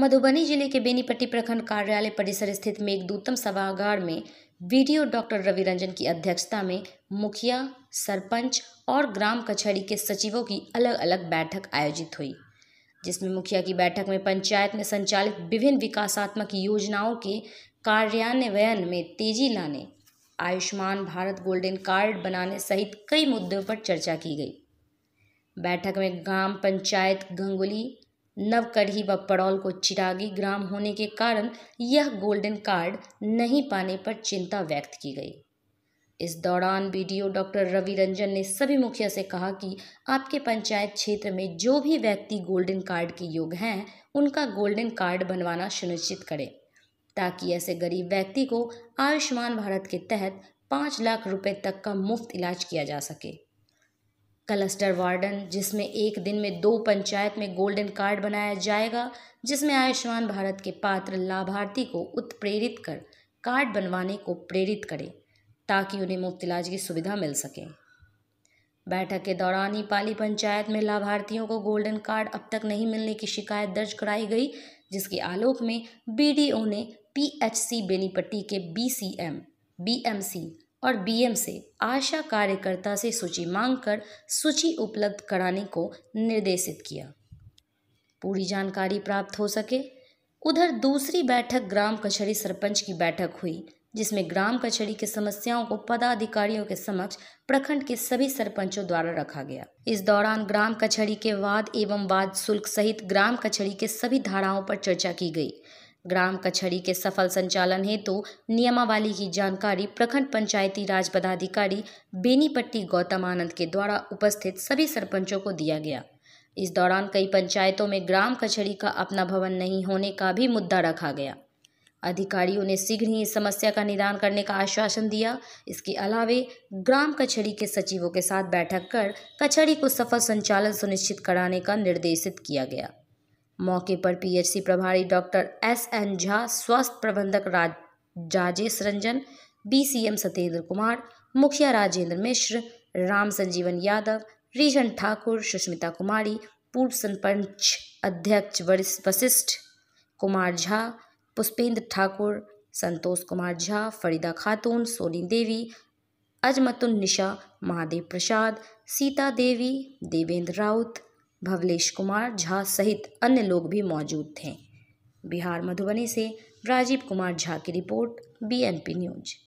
मधुबनी जिले के बेनीपट्टी प्रखंड कार्यालय परिसर स्थित मेघदूतम सभागार में वीडियो डॉक्टर रवि रंजन की अध्यक्षता में मुखिया सरपंच और ग्राम कचहरी के सचिवों की अलग अलग बैठक आयोजित हुई जिसमें मुखिया की बैठक में पंचायत में संचालित विभिन्न विकासात्मक योजनाओं के कार्यान्वयन में तेजी लाने आयुष्मान भारत गोल्डन कार्ड बनाने सहित कई मुद्दों पर चर्चा की गई बैठक में ग्राम पंचायत गंगुली नवकरही व पड़ौल को चिरागी ग्राम होने के कारण यह गोल्डन कार्ड नहीं पाने पर चिंता व्यक्त की गई इस दौरान बीडीओ डॉक्टर रवि रंजन ने सभी मुखिया से कहा कि आपके पंचायत क्षेत्र में जो भी व्यक्ति गोल्डन कार्ड के योग हैं उनका गोल्डन कार्ड बनवाना सुनिश्चित करें ताकि ऐसे गरीब व्यक्ति को आयुष्मान भारत के तहत पाँच लाख रुपए तक का मुफ्त इलाज किया जा सके क्लस्टर वार्डन जिसमें एक दिन में दो पंचायत में गोल्डन कार्ड बनाया जाएगा जिसमें आयुष्मान भारत के पात्र लाभार्थी को उत्प्रेरित कर कार्ड बनवाने को प्रेरित करें ताकि उन्हें मुफ्त इलाज की सुविधा मिल सके बैठक के दौरान ही पाली पंचायत में लाभार्थियों को गोल्डन कार्ड अब तक नहीं मिलने की शिकायत दर्ज कराई गई जिसके आलोक में बीडीओ ने पीएचसी बेनीपट्टी के बीसीएम बीएमसी और बीएम से आशा कार्यकर्ता से सूची मांगकर सूची उपलब्ध कराने को निर्देशित किया पूरी जानकारी प्राप्त हो सके उधर दूसरी बैठक ग्राम कचहरी सरपंच की बैठक हुई जिसमें ग्राम कचहरी की समस्याओं को पदाधिकारियों के समक्ष प्रखंड के सभी सरपंचों द्वारा रखा गया इस दौरान ग्राम कचहरी के वाद एवं वाद शुल्क सहित ग्राम कचहरी के सभी धाराओं पर चर्चा की गई ग्राम कचहरी के सफल संचालन हेतु तो नियमावली की जानकारी प्रखंड पंचायती राज पदाधिकारी बेनीपट्टी गौतम आनंद के द्वारा उपस्थित सभी सरपंचों को दिया गया इस दौरान कई पंचायतों में ग्राम कचहरी का अपना भवन नहीं होने का भी मुद्दा रखा गया अधिकारियों ने शीघ्र ही इस समस्या का निदान करने का आश्वासन दिया इसके अलावे ग्राम कचहरी के सचिवों के साथ बैठक कर कचहरी को सफल संचालन सुनिश्चित कराने का निर्देशित किया गया मौके पर पीएचसी प्रभारी डॉक्टर एस एन झा स्वास्थ्य प्रबंधक राजेश रंजन बीसीएम सत्येंद्र कुमार मुखिया राजेंद्र मिश्र राम संजीवन यादव रीजन ठाकुर सुष्मिता कुमारी पूर्व सरपंच अध्यक्ष वशिष्ठ कुमार झा पुष्पेंद्र ठाकुर संतोष कुमार झा फरीदा खातून सोनी देवी अजमतुल निशा महादेव प्रसाद सीता देवी देवेंद्र राउत भवलेश कुमार झा सहित अन्य लोग भी मौजूद थे बिहार मधुबनी से राजीव कुमार झा की रिपोर्ट बीएनपी न्यूज